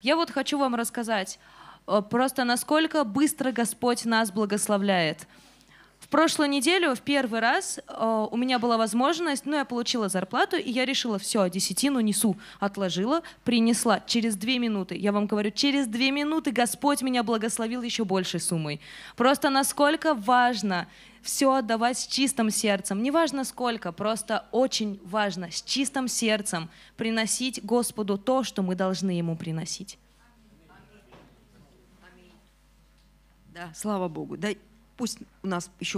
Я вот хочу вам рассказать э, просто, насколько быстро Господь нас благословляет. В прошлую неделю, в первый раз, э, у меня была возможность, ну, я получила зарплату, и я решила, все, десятину несу. Отложила, принесла. Через две минуты, я вам говорю, через две минуты Господь меня благословил еще большей суммой. Просто насколько важно все отдавать с чистым сердцем, неважно сколько, просто очень важно с чистым сердцем приносить Господу то, что мы должны Ему приносить. Да, слава Богу. Да, пусть у нас еще